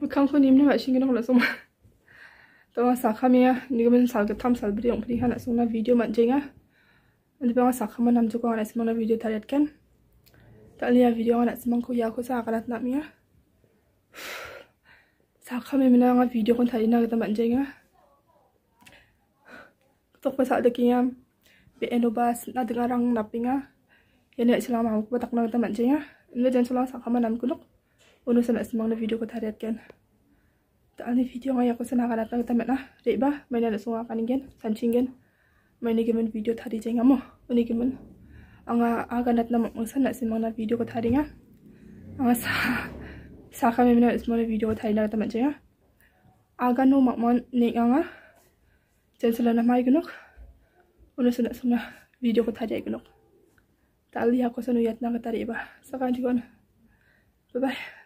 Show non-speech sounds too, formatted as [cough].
칸코님 나 신기나 올라서 Tama sakhamia ni gamin salga tam salbri yang pilihan nak sungna video manjinga. Ya. Nanti pengen sakhama nam juga orang na video tariat kan. Tak lihat ya video orang semua ko ya aku sakarat nak mia. Ya. Sakhami mina ngat video kon tadi nak kita manjinga. Tok pasal dekinya. Be enobas na rang dengarang napinga. Ya ni selama aku batak nak kita manjinga. Ini jangan selang sakhama nam kunuk unusan asmang na video ko tariat kan taan video ngaya ko sana kanat na tamet na reba may na nasunga kaninggen sanchinggen may nigiman video tari jay nga mo unigiman ang aganat na unusan na na video ko tari kan? nga ang [laughs] sa sa kami na asmang na video ko tari na tamet jay nga ah. aga no makman ni nga jan sila na may gunok unusan na asmang video ko tari gunok tali ako sa nuyat na katari ba sa nah. bye bye